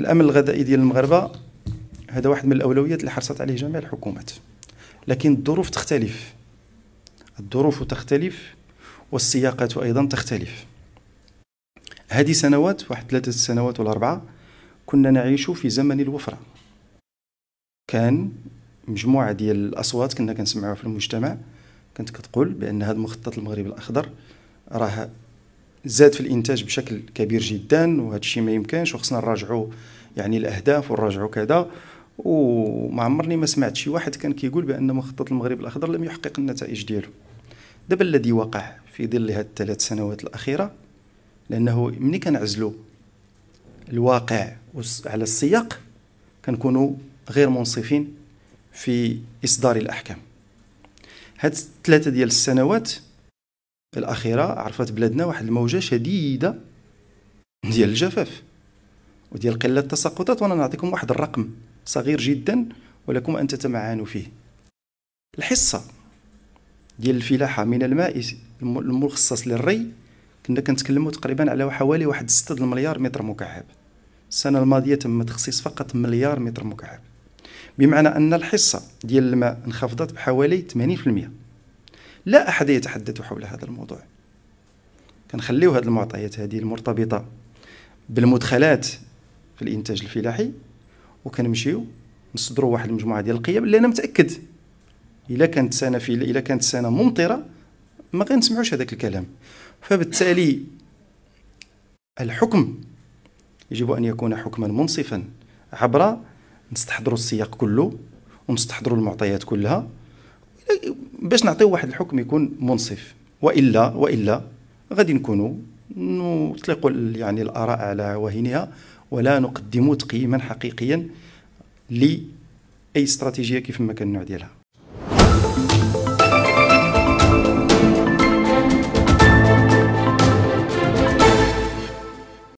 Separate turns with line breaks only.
الامن الغذائي ديال المغاربه هذا واحد من الاولويات اللي حرصت عليه جميع الحكومات لكن الظروف تختلف الظروف تختلف والسياقات ايضا تختلف هذه سنوات واحد ثلاثة سنوات ولا أربعة كنا نعيش في زمن الوفرة كان مجموعة ديال الأصوات كنا كنسمعوها في المجتمع كانت كتقول بأن هذا المخطط المغربي الأخضر راه زاد في الانتاج بشكل كبير جدا وهذا الشيء ما يمكنش وخصنا نراجعوا يعني الاهداف ونراجعوا كذا وما عمرني ما سمعت شي واحد كان كيقول بان مخطط المغرب الاخضر لم يحقق النتائج ديالو دابا الذي وقع في ظل هذه الثلاث سنوات الاخيره لانه ملي كنعزلوا الواقع على السياق كنكونوا غير منصفين في اصدار الاحكام هاد الثلاثه ديال السنوات في الاخيره عرفت بلادنا واحد الموجه شديده ديال الجفاف وديال قله التساقطات وانا نعطيكم واحد الرقم صغير جدا ولكم ان تتمعنوا فيه الحصه ديال الفلاحه من الماء المخصص للري كنا كنتكلموا تقريبا على حوالي واحد 6 مليار متر مكعب السنه الماضيه تم تخصيص فقط مليار متر مكعب بمعنى ان الحصه ديال الماء انخفضت بحوالي 80% لا أحد يتحدث حول هذا الموضوع كنخليو هذه المعطيات هذه المرتبطة بالمدخلات في الإنتاج الفلاحي وكنمشيو نصدروا واحد المجموعة ديال القيم اللي أنا متأكد إلا كانت سنة في إلا كانت سنة ممطرة ما غنسمعوش هذاك الكلام فبالتالي الحكم يجب أن يكون حكما منصفا عبر نستحضروا السياق كله ونستحضروا المعطيات كلها باش نعطيو واحد الحكم يكون منصف والا والا غادي نكونوا نطلقوا يعني الاراء على عواهنها ولا نقدم تقييما حقيقيا لاي استراتيجيه كيف ما كان النوع ديالها